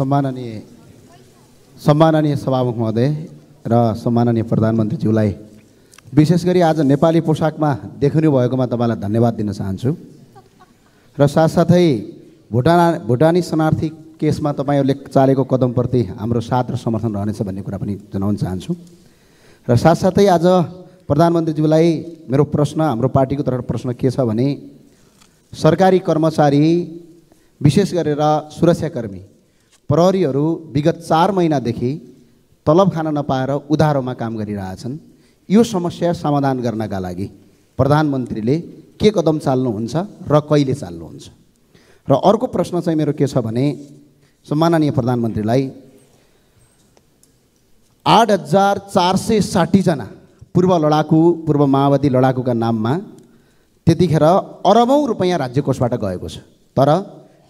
सम्माननीय सम्माननीय सभामुख महोदय र सम्माननीय प्रधानमन्त्रीज्यूलाई विशेष गरी आज नेपाली पोसाकमा देखिनु भएकोमा तपाईँलाई धन्यवाद दिन चाहन्छु र साथसाथै भुटान भुटानी शरणार्थी केसमा तपाईँहरूले चालेको कदमप्रति हाम्रो साथ र समर्थन रहनेछ भन्ने कुरा पनि जनाउन चाहन्छु र साथसाथै आज प्रधानमन्त्रीज्यूलाई मेरो प्रश्न हाम्रो पार्टीको तर्फ प्रश्न के छ भने सरकारी कर्मचारी विशेष गरेर सुरक्षाकर्मी प्रहरीहरू विगत चार महिनादेखि तलब खान नपाएर उधारोमा काम गरिरहेछन् यो समस्या समाधान गर्नका लागि प्रधानमन्त्रीले के कदम चाल्नुहुन्छ र कहिले चाल्नुहुन्छ र अर्को प्रश्न चाहिँ मेरो के छ भने सम्माननीय प्रधानमन्त्रीलाई आठ हजार चार सय साठीजना पूर्व लडाकु पूर्व माओवादी लडाकुका नाममा त्यतिखेर अरबौँ रुपियाँ राज्य कोषबाट गएको छ तर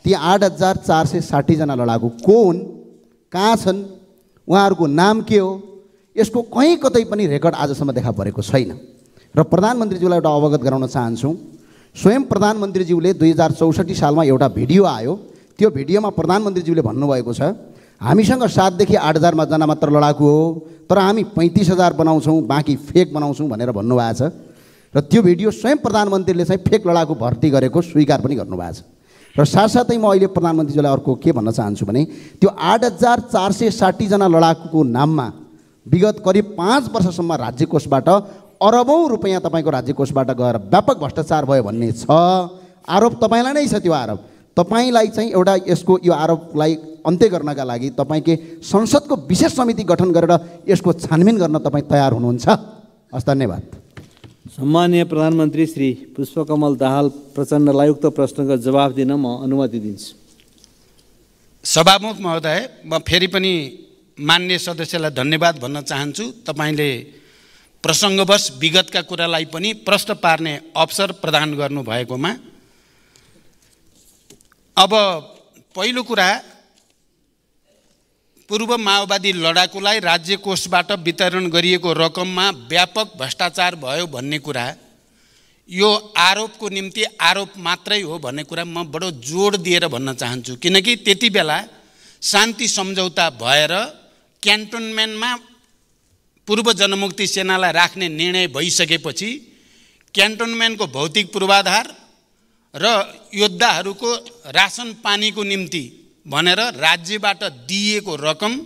ती आठ हजार चार सय साठीजनालाई लागु को हुन् कहाँ छन् उहाँहरूको नाम के हो यसको कहीँ कतै पनि रेकर्ड आजसम्म देखा परेको छैन र प्रधानमन्त्रीज्यूलाई एउटा अवगत गराउन चाहन्छु स्वयं प्रधानमन्त्रीज्यूले दुई हजार चौसठी सालमा एउटा भिडियो आयो त्यो भिडियोमा प्रधानमन्त्रीज्यूले भन्नुभएको छ हामीसँग सातदेखि आठ हजारमा जना मात्र लडाकु हो तर हामी पैँतिस हजार बनाउँछौँ बाँकी फेक बनाउँछौँ भनेर भन्नुभएको छ र त्यो भिडियो स्वयं प्रधानमन्त्रीले चाहिँ फेक लडाकु भर्ती गरेको स्वीकार पनि गर्नुभएको छ र साथसाथै म अहिले प्रधानमन्त्रीज्यूलाई अर्को के भन्न चाहन्छु भने त्यो आठ हजार चार सय साठीजना लडाकुको नाममा विगत करिब पाँच वर्षसम्म राज्य कोषबाट अरबौँ रुपियाँ तपाईँको राज्य कोषबाट गएर व्यापक भ्रष्टाचार भयो भन्ने छ आरोप तपाईँलाई नै छ त्यो आरोप तपाईँलाई चाहिँ एउटा यसको यो आरोपलाई अन्त्य गर्नका लागि तपाईँकै संसदको विशेष समिति गठन गरेर यसको छानबिन गर्न तपाईँ तयार हुनुहुन्छ हस् धन्यवाद सम्मान्य प्रधानमन्त्री श्री पुष्पकमल दाहाल प्रचण्डलाई उक्त प्रश्नको जवाब दिन म अनुमति दिन्छु सभामुख महोदय म फेरि पनि मान्य सदस्यलाई धन्यवाद भन्न चाहन्छु तपाईँले प्रसङ्गवश विगतका कुरालाई पनि प्रश्न पार्ने अवसर प्रदान गर्नुभएकोमा अब पहिलो कुरा पूर्व माओवादी लडाकुलाई राज्य कोषबाट वितरण गरिएको रकममा व्यापक भ्रष्टाचार भयो भन्ने कुरा यो आरोपको निम्ति आरोप मात्रै हो भन्ने कुरा म बडो जोड दिएर भन्न चाहन्छु किनकि त्यति बेला शान्ति सम्झौता भएर क्यान्टोनमेन्टमा पूर्व जनमुक्ति सेनालाई राख्ने निर्णय भइसकेपछि क्यान्टोनमेन्टको भौतिक पूर्वाधार र योद्धाहरूको रासन पानीको निम्ति भनेर राज्यबाट दिएको रकम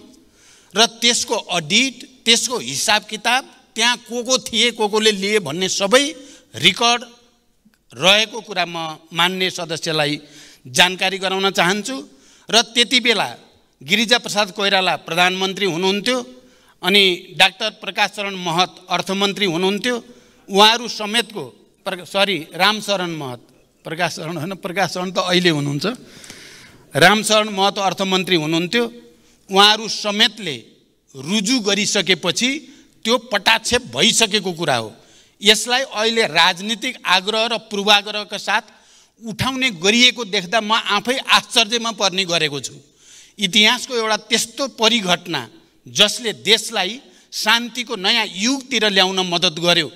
र त्यसको अडिट त्यसको हिसाब किताब त्यहाँ को को थिए को कोले लिए भन्ने सबै रेकर्ड रहेको कुरा म मान्ने सदस्यलाई जानकारी गराउन चाहन्छु र त्यति बेला गिरिजा प्रसाद कोइराला प्रधानमन्त्री हुनुहुन्थ्यो अनि डाक्टर प्रकाश चरण महत अर्थमन्त्री हुनुहुन्थ्यो उहाँहरू समेतको सरी रामशरण महत प्रकाश चरण होइन प्रकाश चरण त अहिले हुनुहुन्छ रामचरण महतो अर्थमन्त्री हुनुहुन्थ्यो उहाँहरू समेतले रुजु गरिसकेपछि त्यो पटाक्षेप भइसकेको कुरा हो यसलाई अहिले राजनीतिक आग्रह र पूर्वाग्रहका साथ उठाउने गरिएको देख्दा म आफै आश्चर्यमा पर्ने गरेको छु इतिहासको एउटा त्यस्तो परिघटना जसले देशलाई शान्तिको नयाँ युगतिर ल्याउन मद्दत गर्यो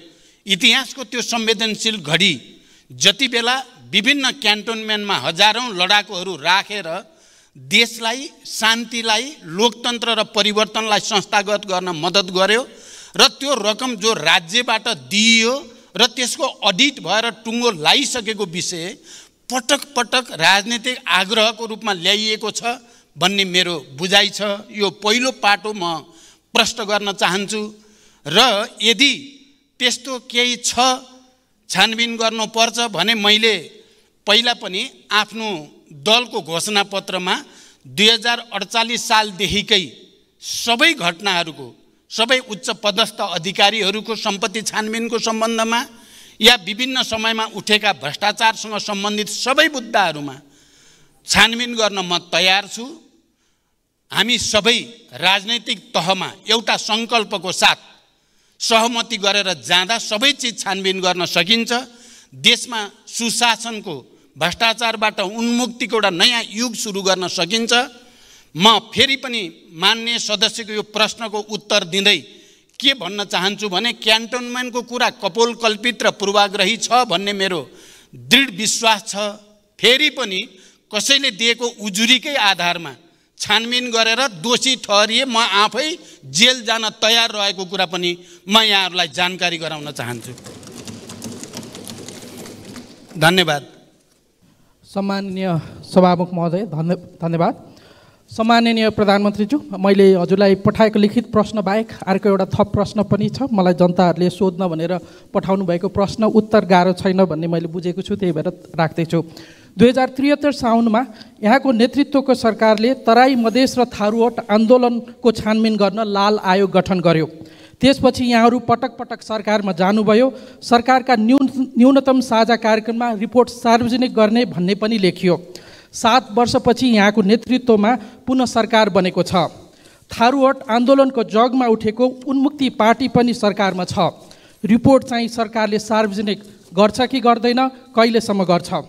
इतिहासको त्यो संवेदनशील घडी जति बेला विभिन्न क्यान्टोनमेन्टमा हजारौँ लडाकुहरू राखेर देशलाई शान्तिलाई लोकतन्त्र र परिवर्तनलाई संस्थागत गर्न मद्दत गर्यो र त्यो रकम जो राज्यबाट दिइयो र त्यसको अडिट भएर टुङ्गो लगाइसकेको विषय पटक पटक राजनीतिक आग्रहको रूपमा ल्याइएको छ भन्ने मेरो बुझाइ छ यो पहिलो पाटो म प्रष्ट गर्न चाहन्छु र यदि त्यस्तो केही छ छानबिन गर्नुपर्छ भने मैले पहिला पनि आफ्नो दलको घोषणापत्रमा दुई हजार अडचालिस सालदेखिकै सबै घटनाहरूको सबै उच्च पदस्थ अधिकारीहरूको सम्पत्ति छानबिनको सम्बन्धमा या विभिन्न समयमा उठेका भ्रष्टाचारसँग सम्बन्धित सबै मुद्दाहरूमा छानबिन गर्न म तयार छु हामी सबै राजनैतिक तहमा एउटा सङ्कल्पको साथ सहमति गरेर जाँदा सबै चिज छानबिन गर्न सकिन्छ देशमा सुशासनको भ्रष्टाचारबाट उन्मुक्तिको एउटा नयाँ युग सुरु गर्न सकिन्छ म फेरि पनि मान्य सदस्यको यो प्रश्नको उत्तर दिँदै के भन्न चाहन्छु भने क्यान्टोनमेन्टको कुरा कपोलकल्पित र पूर्वाग्रही छ भन्ने मेरो दृढ विश्वास छ फेरि पनि कसैले दिएको उजुरीकै आधारमा छानबिन गरेर दोषी ठहरिए म आफै जेल जान तयार रहेको कुरा पनि म यहाँहरूलाई जानकारी गराउन चाहन्छु धन्यवाद सम्माननीय सभामुख महोदय धन्य धन्यवाद सम्माननीय प्रधानमन्त्रीज्यू मैले हजुरलाई पठाएको लिखित प्रश्न बाहेक अर्को एउटा थप प्रश्न पनि छ मलाई जनताहरूले सोध्न भनेर पठाउनु भएको प्रश्न उत्तर गाह्रो छैन भन्ने मैले बुझेको छु त्यही भएर राख्दैछु दुई हजार त्रिहत्तर साउनमा यहाँको नेतृत्वको सरकारले तराई मधेस र थारूवट आन्दोलनको छानबिन गर्न लाल आयोग गठन गर्यो त्यसपछि यहाँहरू पटक पटक सरकारमा जानुभयो सरकारका न्यून न्यूनतम साझा कार्यक्रममा रिपोर्ट सार्वजनिक गर्ने भन्ने पनि लेखियो सात वर्षपछि यहाँको नेतृत्वमा पुनः सरकार बनेको छ थारूहट आन्दोलनको जगमा उठेको उन्मुक्ति पार्टी पनि सरकारमा छ रिपोर्ट चाहिँ सरकारले सार्वजनिक गर्छ कि गर्दैन कहिलेसम्म गर्छ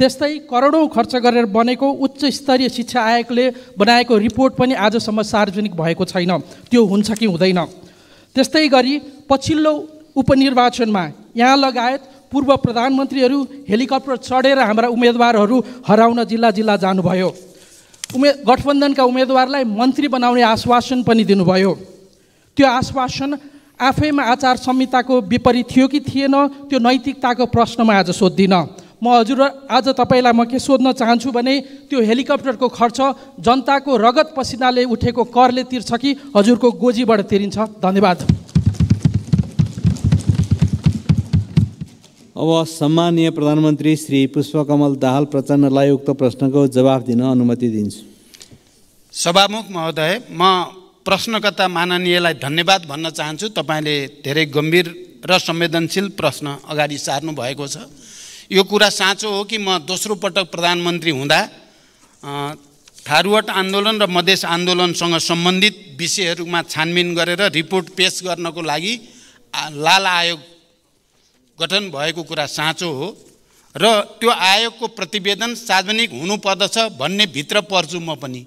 त्यस्तै करोडौँ खर्च गरेर बनेको उच्च स्तरीय शिक्षा आयोगले बनाएको रिपोर्ट पनि आजसम्म सार्वजनिक भएको छैन त्यो हुन्छ कि हुँदैन त्यस्तै गरी पछिल्लो उपनिर्वाचनमा यहाँ लगायत पूर्व प्रधानमन्त्रीहरू हेलिकप्टर चढेर हाम्रा उम्मेदवारहरू हराउन जिल्ला जिल्ला जानुभयो उमे गठबन्धनका उम्मेदवारलाई मन्त्री बनाउने आश्वासन पनि दिनुभयो त्यो आश्वासन आफैमा आचार संहिताको विपरीत थियो कि थिएन त्यो नैतिकताको प्रश्नमा आज सोद्धिनँ म हजुर आज तपाईँलाई म के सोध्न चाहन्छु भने त्यो हेलिकप्टरको खर्च जनताको रगत पसिनाले उठेको करले तिर्छ कि हजुरको गोजीबाट तिरिन्छ धन्यवाद अब सम्मानीय प्रधानमन्त्री श्री पुष्पकमल दाहाल प्रचण्डलाई उक्त प्रश्नको जवाफ दिन अनुमति दिन्छु सभामुख महोदय म प्रश्नकर्ता माननीयलाई धन्यवाद भन्न चाहन्छु तपाईँले धेरै गम्भीर र संवेदनशील प्रश्न अगाडि सार्नु भएको छ यो कुरा साँचो हो कि म दोस्रो पटक प्रधानमन्त्री हुँदा थारुवट आन्दोलन र मधेस आन्दोलनसँग सम्बन्धित विषयहरूमा छानबिन गरेर रिपोर्ट पेस गर्नको लागि लाल आयोग गठन भएको कुरा साँचो हो र त्यो आयोगको प्रतिवेदन सार्वजनिक हुनुपर्दछ भन्ने भित्र पर्छु म पनि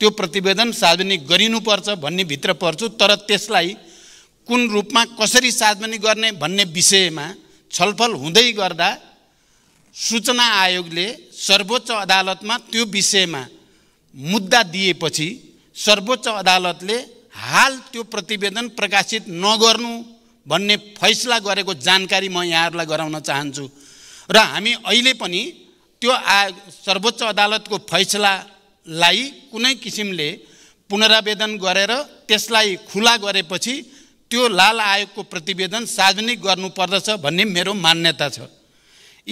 त्यो प्रतिवेदन सार्वजनिक गरिनुपर्छ भन्ने भित्र पर्छु तर त्यसलाई कुन रूपमा कसरी सार्वजनिक गर्ने भन्ने विषयमा छलफल हुँदै गर्दा सूचना आयोगले सर्वोच्च अदालतमा त्यो विषयमा मुद्दा दिएपछि सर्वोच्च अदालतले हाल त्यो प्रतिवेदन प्रकाशित नगर्नु भन्ने फैसला गरेको जानकारी म यहाँहरूलाई गराउन चाहन्छु र हामी अहिले पनि त्यो आ सर्वोच्च अदालतको फैसलालाई कुनै किसिमले पुनरावेदन गरेर त्यसलाई खुला गरेपछि त्यो लाल आयोगको प्रतिवेदन सार्वजनिक गर्नुपर्दछ भन्ने मेरो मान्यता छ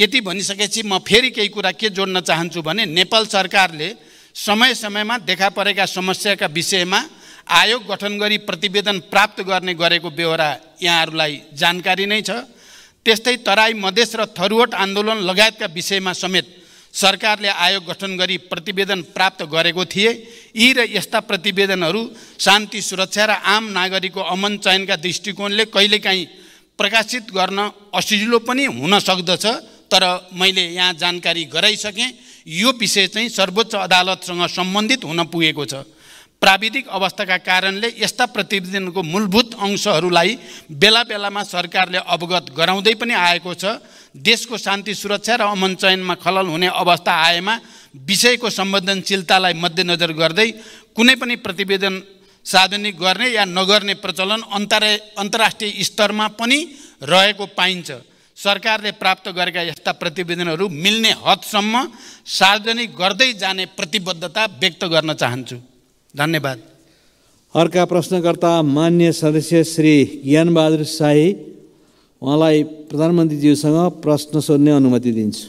यति भनिसकेपछि म फेरि केही कुरा के जोड्न चाहन्छु भने नेपाल सरकारले समय समयमा देखा परेका समस्याका विषयमा आयोग गठन गरी प्रतिवेदन प्राप्त गर्ने गरेको बेहोरा यहाँहरूलाई जानकारी नै छ त्यस्तै तराई मधेस र थरुवट आन्दोलन लगायतका विषयमा समेत सरकारले आयोग गठन गरी प्रतिवेदन प्राप्त गरेको थिए यी र यस्ता प्रतिवेदनहरू शान्ति सुरक्षा र आम नागरिकको अमन चयनका दृष्टिकोणले कहिलेकाहीँ प्रकाशित गर्न असजिलो पनि हुन सक्दछ तर मैले यहाँ जानकारी गराइसकेँ यो विषय चाहिँ सर्वोच्च अदालतसँग सम्बन्धित हुन पुगेको छ प्राविधिक अवस्थाका कारणले यस्ता प्रतिवेदनको मूलभूत अंशहरूलाई बेला बेलामा सरकारले अवगत गराउँदै पनि आएको छ देशको शान्ति सुरक्षा र अमन चयनमा खलल हुने अवस्था आएमा विषयको संवेदनशीलतालाई मध्यनजर गर्दै कुनै पनि प्रतिवेदन सार्वजनिक गर्ने या नगर्ने प्रचलन अन्तरा अन्तर्राष्ट्रिय स्तरमा पनि रहेको पाइन्छ सरकारले प्राप्त गरेका यस्ता प्रतिवेदनहरू मिल्ने हदसम्म सार्वजनिक गर्दै जाने प्रतिबद्धता व्यक्त गर्न चाहन्छु धन्यवाद अर्का प्रश्नकर्ता मान्य सदस्य श्री ज्ञानबहादुर शाही उहाँलाई प्रधानमन्त्रीज्यूसँग प्रश्न सोध्ने अनुमति दिन्छु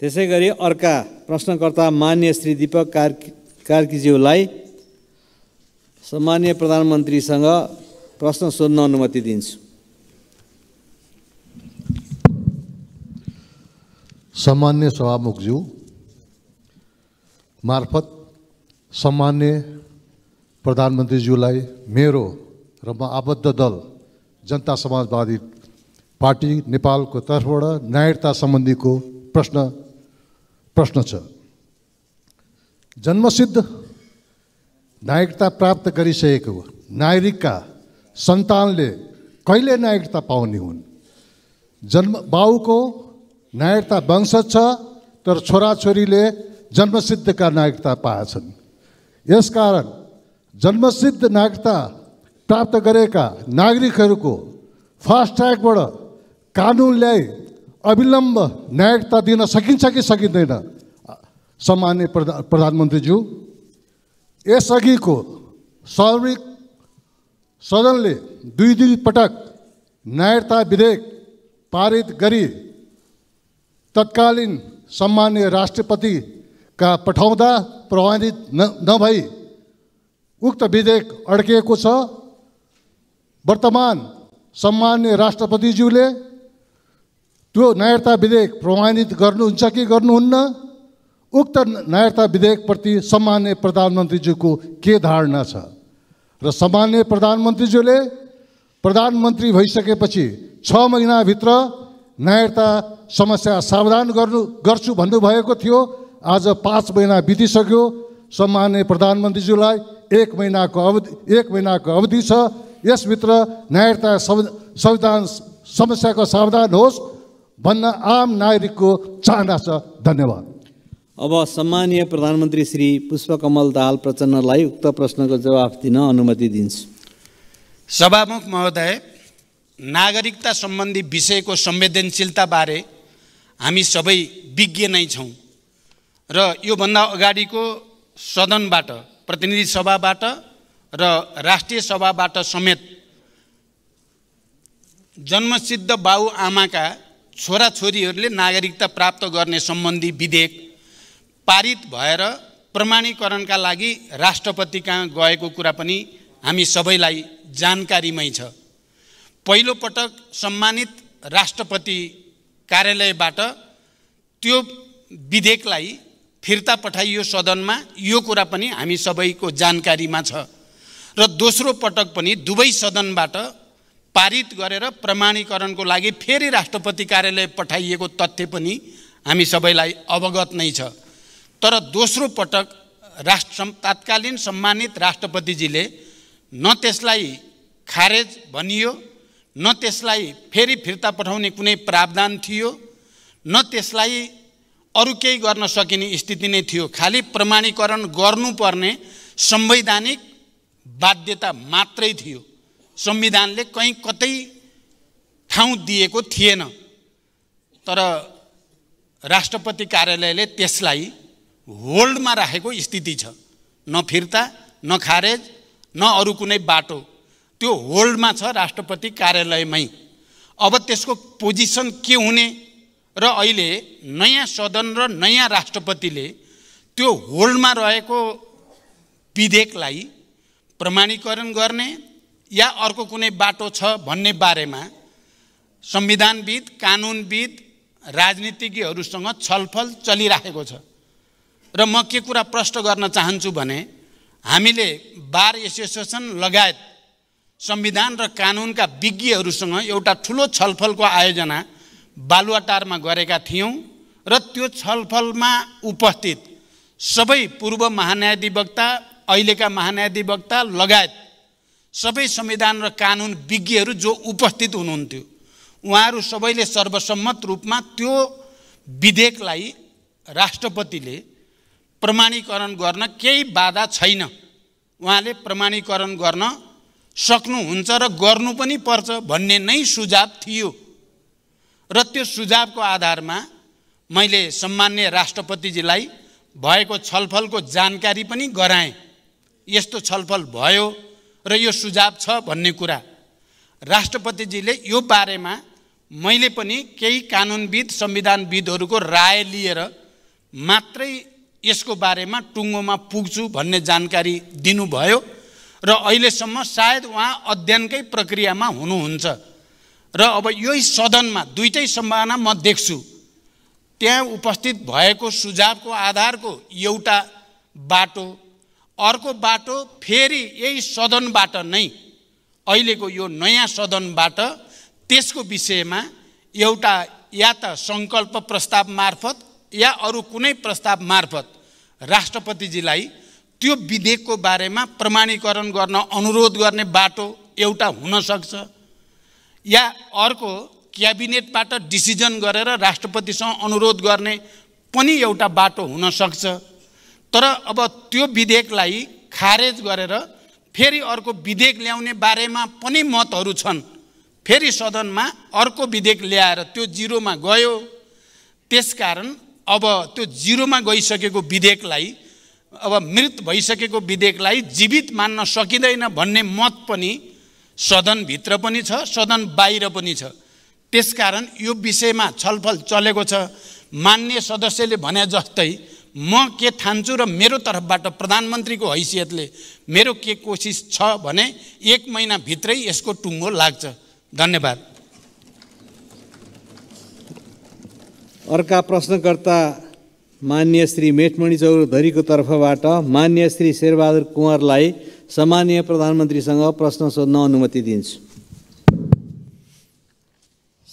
त्यसै गरी अर्का प्रश्नकर्ता मान्य श्री दीपक कार्की कार्कीज्यूलाई मान्य प्रधानमन्त्रीसँग प्रश्न सोध्न अनुमति दिन्छु सामान्य सभामुखज्यू मार्फत सामान्य प्रधानमन्त्रीज्यूलाई मेरो र म आबद्ध दल जनता समाजवादी पार्टी नेपालको तर्फबाट न्यायता सम्बन्धीको प्रश्न प्रश्न छ जन्मसिद्ध नागरिकता प्राप्त गरिसकेको नागरिकका सन्तानले कहिले नागरिकता पाउने हुन् जन्म बाउको नायरता वंश छ तर छोराछोरीले जन्मसिद्धका नागरिकता पाएछन् यसकारण जन्मसिद्ध नागरिकता प्राप्त गरेका नागरिकहरूको फास्ट्यागबाट कानुनलाई अविलम्ब नागरिकता दिन सकिन्छ कि सकिँदैन सामान्य प्रधान प्रधानमन्त्रीज्यू यसअघिको सार्वजनिक सदनले दुई दुई पटक नायरता विधेयक पारित गरी तत्कालीन सम्मान्य राष्ट्रपतिका पठाउँदा प्रभावित न नभई उक्त विधेयक अड्किएको छ वर्तमान सम्मान्य राष्ट्रपतिज्यूले त्यो नायरता विधेयक प्रमाणित गर्नुहुन्छ कि गर्नुहुन्न उक्त नायरता विधेयकप्रति सम्मान्य प्रधानमन्त्रीज्यूको के धारणा छ र सम्मान्य प्रधानमन्त्रीज्यूले प्रधानमन्त्री भइसकेपछि छ महिनाभित्र नायरता समस्या सावधान गर्नु गर्छु भन्नुभएको थियो आज पाँच महिना बितिसक्यो सम्मान्य प्रधानमन्त्रीज्यूलाई एक महिनाको अवधि एक महिनाको अवधि छ यसभित्र नायरता संविधान समस्याको सावधान होस् भन्न आम नागरिकको चाहना छ धन्यवाद अब सम्मानीय प्रधानमन्त्री श्री पुष्पकमल दाहाल प्रचण्डलाई उक्त प्रश्नको जवाफ दिन अनुमति दिन्छु सभामुख महोदय नागरिकता सम्बन्धी विषयको संवेदनशीलताबारे हामी सबै विज्ञ नै छौँ र योभन्दा अगाडिको सदनबाट प्रतिनिधि सभाबाट र राष्ट्रिय सभाबाट समेत जन्मसिद्ध बाउ आमाका छोराछोरीहरूले नागरिकता प्राप्त गर्ने सम्बन्धी विधेयक पारित भएर प्रमाणीकरणका लागि राष्ट्रपति कहाँ गएको कुरा पनि हामी सबैलाई जानकारीमै छ पहिलोपटक सम्मानित राष्ट्रपति कार्यालयबाट त्यो विधेयकलाई फिर्ता पठाइयो सदनमा यो कुरा पनि हामी सबैको जानकारीमा छ र दोस्रो पटक पनि दुवै सदनबाट पारित गरेर प्रमाणीकरणको लागि फेरि राष्ट्रपति कार्यालय पठाइएको तथ्य पनि हामी सबैलाई अवगत नै छ तर दोस्रो पटक राष्ट्र तात्कालीन सम्मानित राष्ट्रपतिजीले न त्यसलाई खारेज भनियो न त्यसलाई फेरि फिर्ता पठाउने कुनै प्रावधान थियो न त्यसलाई अरू केही गर्न सकिने स्थिति नै थियो खालि प्रमाणीकरण गर्नुपर्ने संवैधानिक बाध्यता मात्रै थियो संविधानले कहीँ कतै ठाउँ दिएको थिएन तर राष्ट्रपति कार्यालयले त्यसलाई होल्डमा राखेको स्थिति छ न फिर्ता न खारेज न अरू कुनै बाटो त्यो होल्डमा छ राष्ट्रपति कार्यालयमै अब त्यसको पोजिसन के हुने र अहिले नयाँ सदन र नयाँ राष्ट्रपतिले त्यो होल्डमा रहेको विधेयकलाई प्रमाणीकरण गर्ने या अर्को कुनै बाटो छ भन्ने बारेमा संविधानविद कानुनविद राजनीतिज्ञहरूसँग छलफल चलिराखेको छ र म के कुरा प्रश्न गर्न चाहन्छु भने हामीले बार एसोसिएसन लगायत संविधान र कानुनका विज्ञहरूसँग एउटा ठुलो छलफलको आयोजना बालुवाटारमा गरेका थियौँ र त्यो छलफलमा उपस्थित सबै पूर्व महान्यायाधिवक्ता अहिलेका महान्यायाधिवक्ता लगायत सबै संविधान र कानुन विज्ञहरू जो उपस्थित हुनुहुन्थ्यो उहाँहरू सबैले सर्वसम्मत रूपमा त्यो विधेयकलाई राष्ट्रपतिले प्रमाणीकरण गर्न केही बाधा छैन उहाँले प्रमाणीकरण गर्न सक्नुहुन्छ र गर्नु पनि पर्छ भन्ने नै सुझाव थियो र त्यो सुझावको आधारमा मैले सम्मान्य राष्ट्रपतिजीलाई भएको छलफलको जानकारी पनि गराएँ यस्तो छलफल भयो र यो सुझाव छ भन्ने कुरा राष्ट्रपतिजीले यो बारेमा मैले पनि केही कानुनविद संविधानविदहरूको राय लिएर मात्रै यसको बारेमा टुङ्गोमा पुग्छु भन्ने जानकारी दिनुभयो र अहिलेसम्म सायद उहाँ अध्ययनकै प्रक्रियामा हुनुहुन्छ र अब यही सदनमा दुइटै सम्भावना म देख्छु त्यहाँ उपस्थित भएको सुझावको आधारको एउटा बाटो अर्को बाटो फेरि यही सदनबाट नै अहिलेको यो नयाँ सदनबाट त्यसको विषयमा एउटा या त सङ्कल्प प्रस्ताव मार्फत या अरू कुनै प्रस्ताव मार्फत राष्ट्रपतिजीलाई त्यो विधेयकको बारेमा प्रमाणीकरण गर्न अनुरोध गर्ने बाटो एउटा हुनसक्छ या अर्को क्याबिनेटबाट डिसिजन गरेर राष्ट्रपतिसँग अनुरोध गर्ने पनि एउटा बाटो हुनसक्छ तर अब त्यो विधेयकलाई खारेज गरेर फेरि अर्को विधेयक ल्याउने बारेमा पनि मतहरू छन् फेरि सदनमा अर्को विधेयक ल्याएर त्यो जिरोमा गयो त्यसकारण अब त्यो जिरोमा गइसकेको विधेयकलाई अब मृत भइसकेको विधेयकलाई जीवित मान्न सकिँदैन भन्ने मत पनि सदनभित्र पनि छ सदन बाहिर पनि छ त्यसकारण यो विषयमा छलफल चलेको छ मान्य सदस्यले भने जस्तै म के ठान्छु र मेरो तर्फबाट प्रधानमन्त्रीको हैसियतले मेरो के कोसिस छ भने एक महिनाभित्रै यसको टुङ्गो लाग्छ धन्यवाद अर्का प्रश्नकर्ता मान्य श्री मेटमणि चौधरीको तर्फबाट मान्य श्री शेरबहादुर कुँवरलाई सामान्य प्रधानमन्त्रीसँग प्रश्न सोध्न अनुमति दिन्छु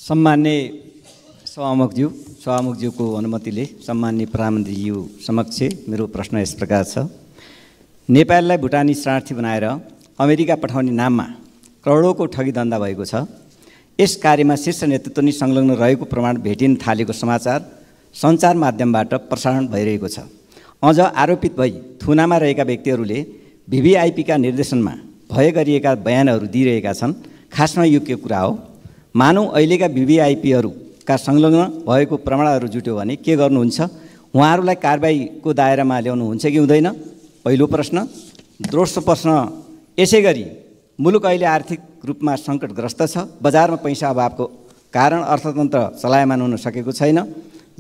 सम्मान्य सभामुखज्यू सभामुखज्यूको अनुमतिले सम्मान्य प्रधानमन्त्रीज्यू समक्ष मेरो प्रश्न यस प्रकार छ नेपाललाई भुटानी शरणार्थी बनाएर अमेरिका पठाउने नाममा करोडौँको ठगीधन्दा भएको छ यस कार्यमा शीर्ष नेतृत्व नै संलग्न रहेको प्रमाण भेटिन थालेको समाचार सञ्चार माध्यमबाट प्रसारण भइरहेको छ अझ आरोपित भई थुनामा रहेका व्यक्तिहरूले भिभिआइपीका निर्देशनमा भय गरिएका बयानहरू दिइरहेका छन् खासमा यो के कुरा हो मानौ अहिलेका भिभिआइपीहरूका संलग्न भएको प्रमाणहरू जुट्यो भने के गर्नुहुन्छ उहाँहरूलाई कारबाहीको दायरामा ल्याउनुहुन्छ कि हुँदैन पहिलो प्रश्न दोस्रो प्रश्न यसै गरी मुलुक अहिले आर्थिक रूपमा सङ्कटग्रस्त छ बजारमा पैसा अभावको कारण अर्थतन्त्र चलायमान हुन सकेको छैन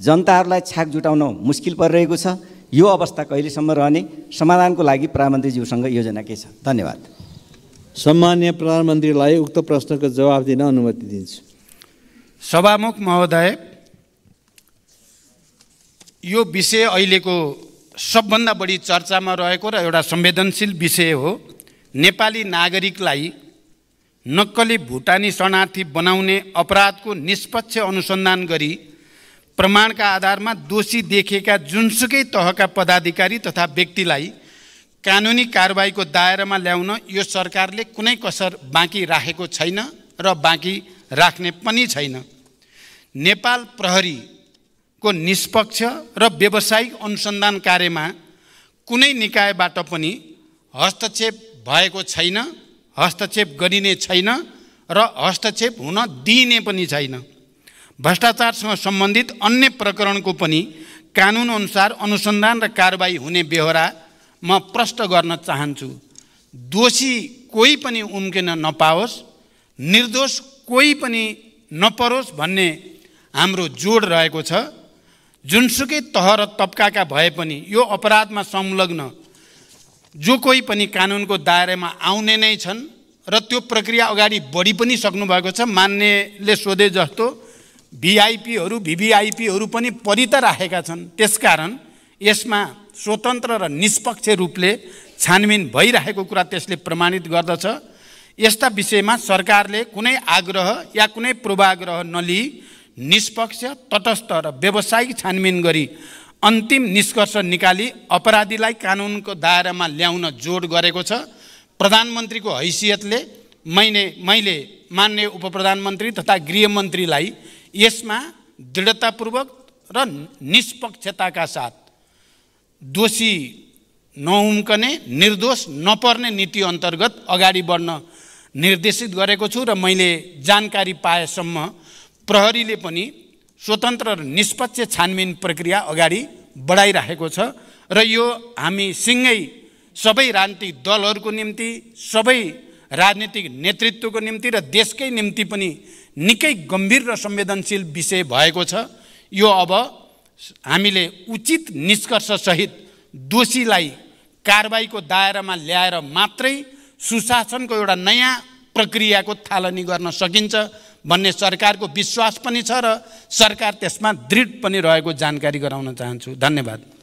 जनताहरूलाई छाक जुटाउन मुस्किल परिरहेको छ यो अवस्था कहिलेसम्म रहने समाधानको लागि प्रधानमन्त्रीज्यूसँग योजना के छ धन्यवाद सम्मान्य प्रधानमन्त्रीलाई उक्त प्रश्नको जवाब दिन अनुमति दिन्छु सभामुख महोदय यो विषय अहिलेको सबभन्दा बढी चर्चामा रहेको र एउटा संवेदनशील विषय हो नेपाली नागरिकलाई नक्कली भुटानी शरणार्थी बनाउने अपराधको निष्पक्ष अनुसन्धान गरी प्रमाणका आधारमा दोषी देखेका जुनसुकै तहका पदाधिकारी तथा व्यक्तिलाई कानुनी कारवाहीको दायरामा ल्याउन यो सरकारले कुनै कसर बाँकी राखेको छैन र बाँकी राख्ने पनि छैन नेपाल प्रहरीको निष्पक्ष र व्यावसायिक अनुसन्धान कार्यमा कुनै निकायबाट पनि हस्तक्षेप भएको छैन हस्तक्षेप गरिने छैन र हस्तक्षेप हुन दिइने पनि छैन भ्रष्टाचारसँग सम्बन्धित अन्य प्रकरणको पनि कानुनअनुसार अनुसन्धान र कारवाही हुने बेहोरा म प्रष्ट गर्न चाहन्छु दोषी कोही पनि उम्किन नपाओस् निर्दोष कोही पनि नपरोस् भन्ने हाम्रो जोड रहेको छ जुनसुकै तह र तब्काका भए पनि यो अपराधमा संलग्न जो कोही पनि कानुनको दायरामा आउने नै छन् र त्यो प्रक्रिया अगाडि बढी पनि सक्नुभएको छ मान्नेले सोधे जस्तो भिआइपीहरू भिभिआइपीहरू पनि परि त राखेका छन् त्यसकारण यसमा स्वतन्त्र र निष्पक्ष रूपले छानबिन भइरहेको कुरा त्यसले प्रमाणित गर्दछ यस्ता विषयमा सरकारले कुनै आग्रह या कुनै पूर्वाग्रह नलिई निष्पक्ष तटस्थ र व्यावसायिक छानबिन गरी अन्तिम निष्कर्ष निकाली अपराधीलाई कानुनको दायरामा ल्याउन जोड गरेको छ प्रधानमन्त्रीको हैसियतले मैले मैले मान्य उप प्रधानमन्त्री तथा गृहमन्त्रीलाई यसमा दृढतापूर्वक र निष्पक्षताका साथ दोषी नहुम्कने निर्दोष नपर्ने नीति अन्तर्गत अगाडि बढ्न निर्देशित गरेको छु र मैले जानकारी पाएसम्म प्रहरीले पनि स्वतन्त्र र निष्पक्ष छानबिन प्रक्रिया अगाडि बढाइराखेको छ र यो हामी सिँगै सबै राजनीतिक दलहरूको निम्ति सबै राजनीतिक नेतृत्वको निम्ति र देशकै निम्ति पनि निकै गम्भीर र संवेदनशील विषय भएको छ यो अब हामीले उचित निष्कर्षसहित दोषीलाई कारबाहीको दायरामा ल्याएर मात्रै सुशासनको एउटा नयाँ प्रक्रियाको थालनी गर्न सकिन्छ भन्ने सरकारको विश्वास पनि छ र सरकार त्यसमा दृढ पनि रहेको जानकारी गराउन चाहन्छु धन्यवाद